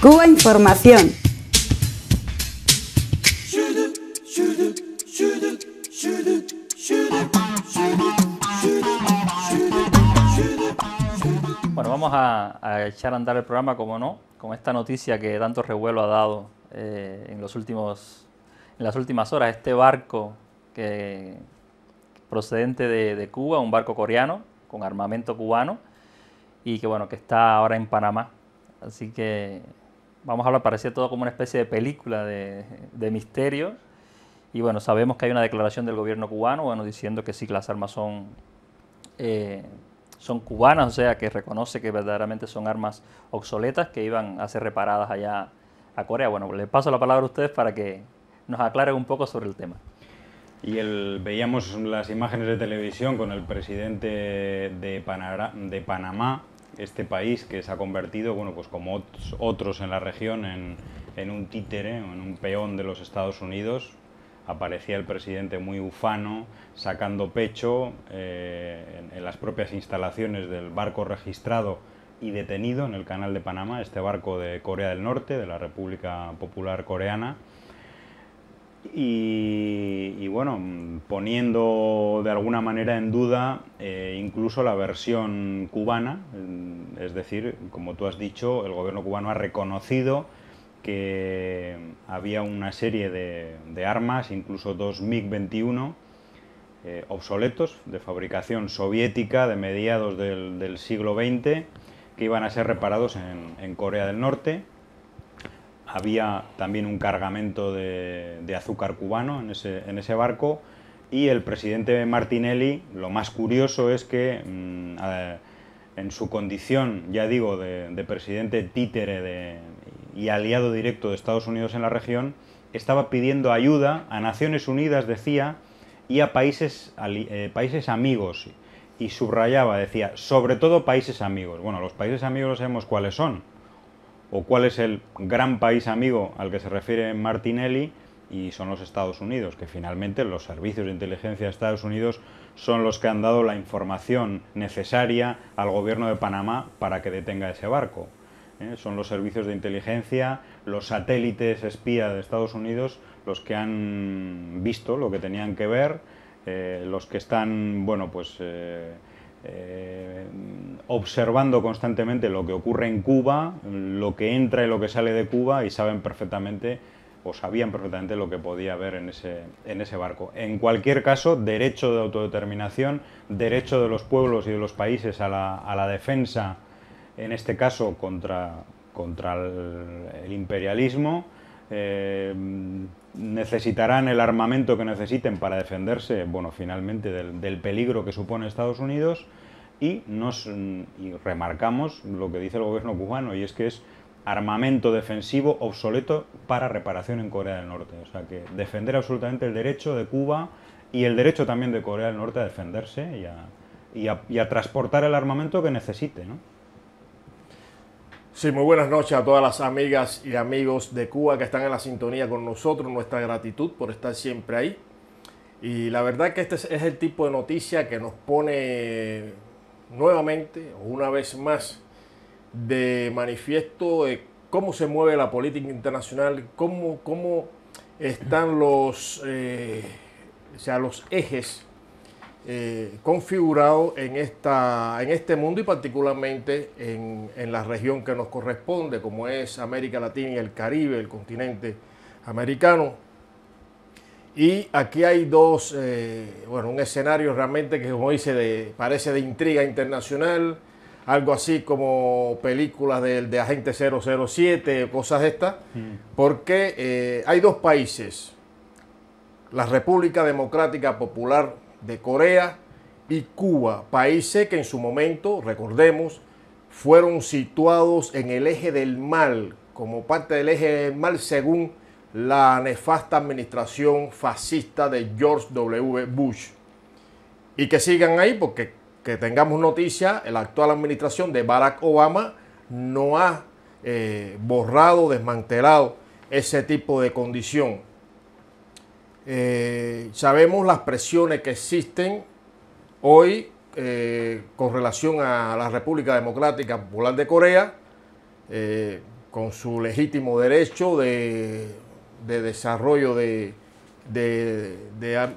Cuba Información. Bueno, vamos a, echar a andar el programa, como no, con esta noticia que tanto revuelo ha dado eh, en, los últimos, en las últimas horas. Este barco que, procedente de, Cuba, un barco coreano con armamento cubano, y que bueno, que está ahora en Panamá. Así que vamos a hablar, parecía todo como una especie de película de, misterio. Y bueno, sabemos que hay una declaración del gobierno cubano, bueno, diciendo que sí, que las armas son, eh, son cubanas, o sea, que reconoce que verdaderamente son armas obsoletas que iban a ser reparadas allá a Corea. Bueno, le paso la palabra a ustedes para que nos aclaren un poco sobre el tema. Y el, veíamos las imágenes de televisión con el presidente de, de Panamá, este país que se ha convertido, bueno, pues como otros en la región, en, un títere, o en un peón de los Estados Unidos. Aparecía el presidente muy ufano, sacando pecho eh, en, las propias instalaciones del barco registrado y detenido en el Canal de Panamá, este barco de Corea del Norte, de la República Popular Coreana y, bueno, poniendo de alguna manera en duda eh, incluso la versión cubana, mm, es decir, como tú has dicho, el gobierno cubano ha reconocido que había una serie de, armas, incluso dos MiG-21, eh, obsoletos, de fabricación soviética de mediados del, siglo XX, que iban a ser reparados en Corea del Norte había también un cargamento de, azúcar cubano en ese, barco y el presidente Martinelli, lo más curioso es que mm, en su condición, ya digo, de, presidente títere y aliado directo de Estados Unidos en la región, estaba pidiendo ayuda a Naciones Unidas, decía, y a países, eh, países amigos. Y subrayaba, decía, sobre todo países amigos. Bueno, los países amigos sabemos cuáles son o cuál es el gran país amigo al que se refiere Martinelli y son los Estados Unidos, que finalmente los servicios de inteligencia de Estados Unidos son los que han dado la información necesaria al gobierno de Panamá para que detenga ese barco. ¿eh? Son los servicios de inteligencia, los satélites espía de Estados Unidos, los que han visto lo que tenían que ver, eh, los que están, bueno, pues... Eh, eh, observando constantemente lo que ocurre en Cuba, lo que entra y lo que sale de Cuba y saben perfectamente o sabían perfectamente lo que podía haber en ese, en ese barco. En cualquier caso, derecho de autodeterminación, derecho de los pueblos y de los países a la, a la defensa, en este caso contra, contra el, imperialismo, eh, necesitarán el armamento que necesiten para defenderse, bueno, finalmente del, peligro que supone Estados Unidos y nos remarcamos lo que dice el gobierno cubano y es que es armamento defensivo obsoleto para reparación en Corea del Norte. O sea que defender absolutamente el derecho de Cuba y el derecho también de Corea del Norte a defenderse y a, y a transportar el armamento que necesite, ¿no? Sí, muy buenas noches a todas las amigas y amigos de Cuba que están en la sintonía con nosotros. Nuestra gratitud por estar siempre ahí. Y la verdad que este es el tipo de noticia que nos pone nuevamente, una vez más, de manifiesto cómo se mueve la política internacional, cómo, cómo están los, eh, o sea, los ejes eh, configurado en, esta, en este mundo y particularmente en, la región que nos corresponde, como es América Latina y el Caribe, el continente americano. Y aquí hay dos, eh, bueno, un escenario realmente que como dice, parece de intriga internacional, algo así como películas de, de Agente 007, cosas estas, mm. porque eh, hay dos países, la República Democrática Popular de Corea y Cuba, países que en su momento, recordemos, fueron situados en el eje del mal, como parte del eje del mal según la nefasta administración fascista de George W. Bush. Y que sigan ahí porque que tengamos noticia, la actual administración de Barack Obama no ha eh, borrado, desmantelado ese tipo de condición. Eh, sabemos las presiones que existen hoy eh, con relación a la República Democrática Popular de Corea, eh, con su legítimo derecho de, desarrollo de,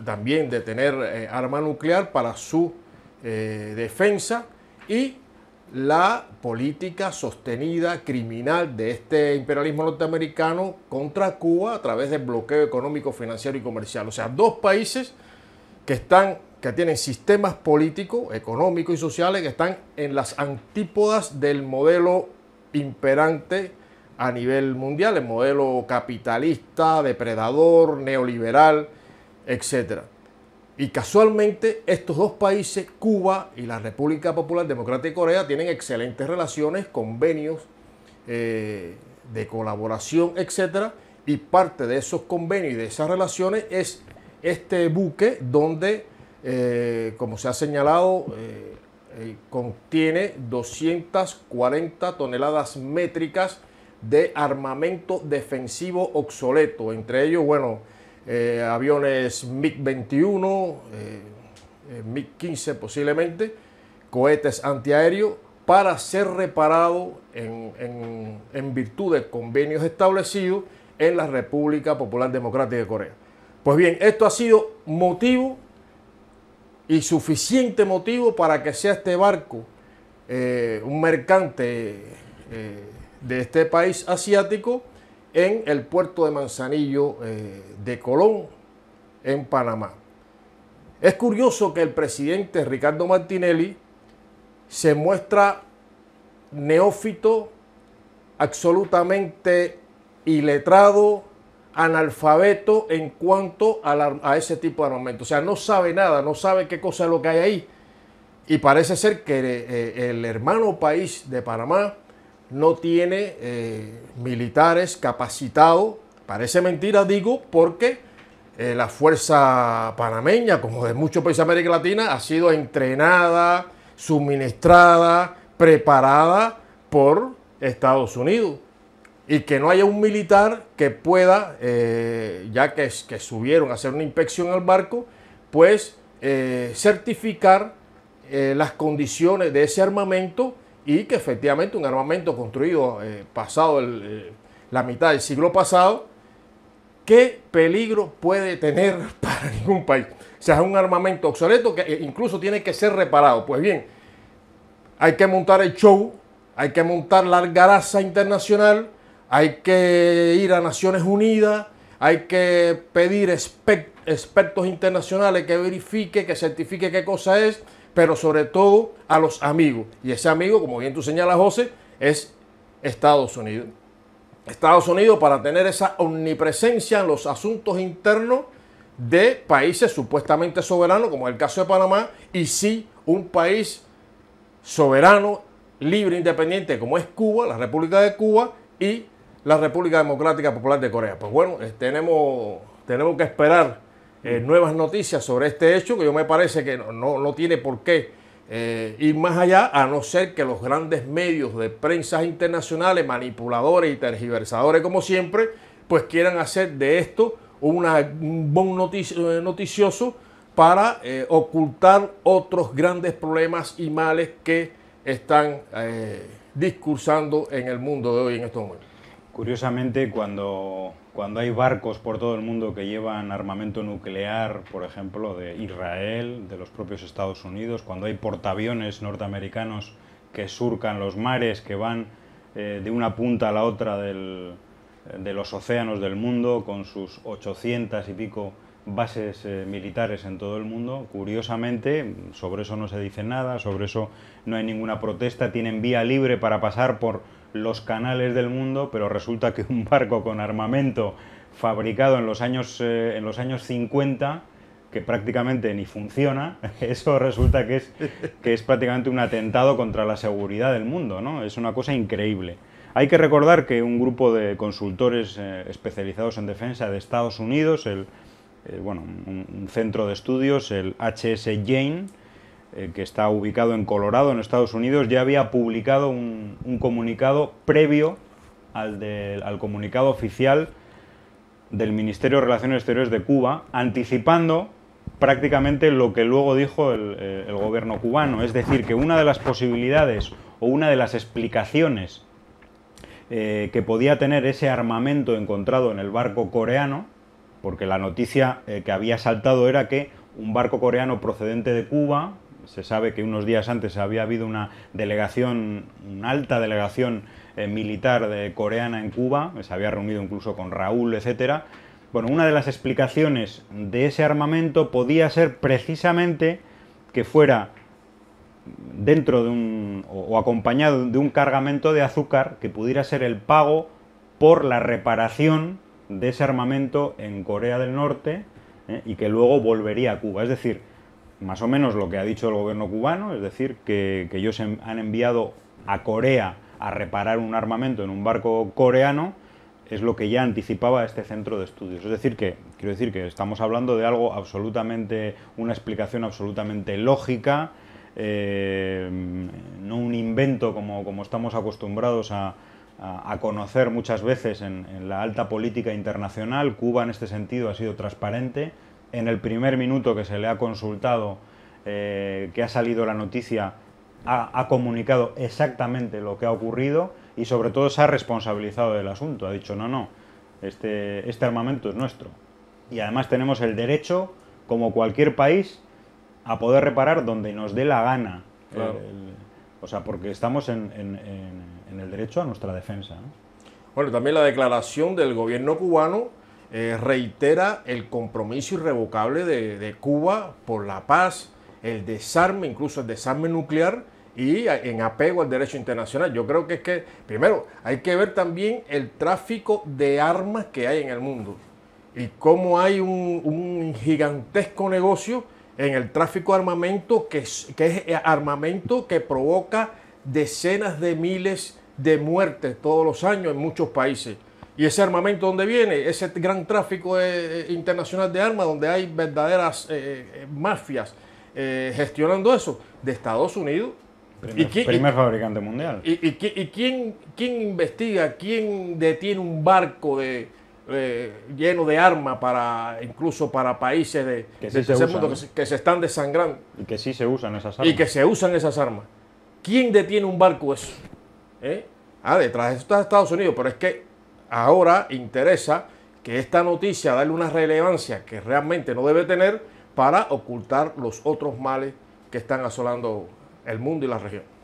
también de tener arma nuclear para su defensa y la política sostenida criminal de este imperialismo norteamericano contra Cuba a través del bloqueo económico, financiero y comercial. O sea, dos países que están que tienen sistemas políticos, económicos y sociales que están en las antípodas del modelo imperante a nivel mundial, el modelo capitalista, depredador, neoliberal, etcétera. Y casualmente estos dos países, Cuba y la República Popular Democrática de Corea, tienen excelentes relaciones, convenios eh, de colaboración, etc. Y parte de esos convenios y de esas relaciones es este buque donde, eh, como se ha señalado, eh, contiene 240 toneladas métricas de armamento defensivo obsoleto. Entre ellos, bueno, eh, aviones MiG-21, eh, eh, MiG-15 posiblemente, cohetes antiaéreos, para ser reparado en, virtud de convenios establecidos en la República Popular Democrática de Corea. Pues bien, esto ha sido motivo y suficiente motivo para que sea este barco un mercante de este país asiático en el puerto de Manzanillo eh, de Colón, en Panamá. Es curioso que el presidente Ricardo Martinelli se muestra neófito, absolutamente iletrado, analfabeto en cuanto a, ese tipo de armamento. O sea, no sabe nada, no sabe qué cosa es lo que hay ahí. Y parece ser que eh, el hermano país de Panamá no tiene eh, militares capacitados. Parece mentira, digo, porque eh, la fuerza panameña, como de muchos países de América Latina, ha sido entrenada, suministrada, preparada por Estados Unidos. Y que no haya un militar que pueda, eh, ya que, que, subieron a hacer una inspección al barco, pues certificar las condiciones de ese armamento y que efectivamente un armamento construido eh, pasado eh, la mitad del siglo pasado, ¿qué peligro puede tener para ningún país? O sea, es un armamento obsoleto que eh, incluso tiene que ser reparado. Pues bien, hay que montar el show, hay que montar la garaza internacional, hay que ir a Naciones Unidas, hay que pedir expertos internacionales que verifique, que certifique qué cosa es pero sobre todo a los amigos. Y ese amigo, como bien tú señalas, José, es Estados Unidos. Estados Unidos para tener esa omnipresencia en los asuntos internos de países supuestamente soberanos, como es el caso de Panamá, y sí un país soberano, libre, independiente, como es Cuba, la República de Cuba y la República Democrática Popular de Corea. Pues bueno, eh, tenemos, tenemos que esperar eh, nuevas noticias sobre este hecho, que yo me parece que no, tiene por qué eh, ir más allá, a no ser que los grandes medios de prensa internacionales, manipuladores y tergiversadores como siempre, pues quieran hacer de esto un buen eh, noticioso para ocultar otros grandes problemas y males que están discursando en el mundo de hoy en estos momentos. Curiosamente, cuando, cuando hay barcos por todo el mundo que llevan armamento nuclear, por ejemplo, de Israel, de los propios Estados Unidos, cuando hay portaaviones norteamericanos que surcan los mares, que van eh, de una punta a la otra de los océanos del mundo, con sus 800 y pico bases eh, militares en todo el mundo. Curiosamente, sobre eso no se dice nada, sobre eso no hay ninguna protesta, tienen vía libre para pasar por los canales del mundo, pero resulta que un barco con armamento fabricado en los años, eh, en los años 50 que prácticamente ni funciona, eso resulta que es, que es prácticamente un atentado contra la seguridad del mundo, ¿no? Es una cosa increíble. Hay que recordar que un grupo de consultores eh, especializados en defensa de Estados Unidos, el, bueno, un, centro de estudios, el HS Jane, eh, que está ubicado en Colorado, en Estados Unidos, ya había publicado un, comunicado previo al, comunicado oficial del Ministerio de Relaciones Exteriores de Cuba, anticipando prácticamente lo que luego dijo el, eh, gobierno cubano. Es decir, que una de las posibilidades o una de las explicaciones eh, que podía tener ese armamento encontrado en el barco coreano, porque la noticia que había saltado era que un barco coreano procedente de Cuba se sabe que unos días antes había habido una delegación, una alta delegación eh, militar de coreana en Cuba, se había reunido incluso con Raúl, etc. Bueno, una de las explicaciones de ese armamento podía ser precisamente que fuera dentro de un o, acompañado de un cargamento de azúcar que pudiera ser el pago por la reparación de ese armamento en Corea del Norte eh, y que luego volvería a Cuba. Es decir, más o menos lo que ha dicho el gobierno cubano, es decir, que, ellos han enviado a Corea a reparar un armamento en un barco coreano, es lo que ya anticipaba este centro de estudios. Es decir, que quiero decir que estamos hablando de algo absolutamente, una explicación absolutamente lógica, eh, no un invento como, estamos acostumbrados a, conocer muchas veces en la alta política internacional. Cuba en este sentido ha sido transparente, en el primer minuto que se le ha consultado, eh, que ha salido la noticia, ha, comunicado exactamente lo que ha ocurrido y sobre todo se ha responsabilizado del asunto. Ha dicho, no, no, este, este armamento es nuestro. Y además tenemos el derecho, como cualquier país, a poder reparar donde nos dé la gana. o sea, porque estamos en, el derecho a nuestra defensa. Bueno, también la declaración del gobierno cubano eh, reitera el compromiso irrevocable de, Cuba por la paz, el desarme, incluso el desarme nuclear y en apego al derecho internacional. Yo creo que es que, primero, hay que ver también el tráfico de armas que hay en el mundo y cómo hay un, gigantesco negocio en el tráfico de armamento, que es eh, armamento que provoca decenas de miles de muertes todos los años en muchos países. ¿Y ese armamento dónde viene? Ese gran tráfico eh, eh, internacional de armas donde hay verdaderas eh, mafias gestionando eso de Estados Unidos. Primer, fabricante mundial. ¿Y, quién, quién, investiga, quién detiene un barco de, lleno de armas para incluso para países de, que mundo que se, están desangrando? Y que sí se usan esas armas. Y que se usan esas armas. ¿Quién detiene un barco eso? Ah, detrás de está Estados Unidos, pero es que Ahora interesa que esta noticia darle una relevancia que realmente no debe tener para ocultar los otros males que están asolando el mundo y la región.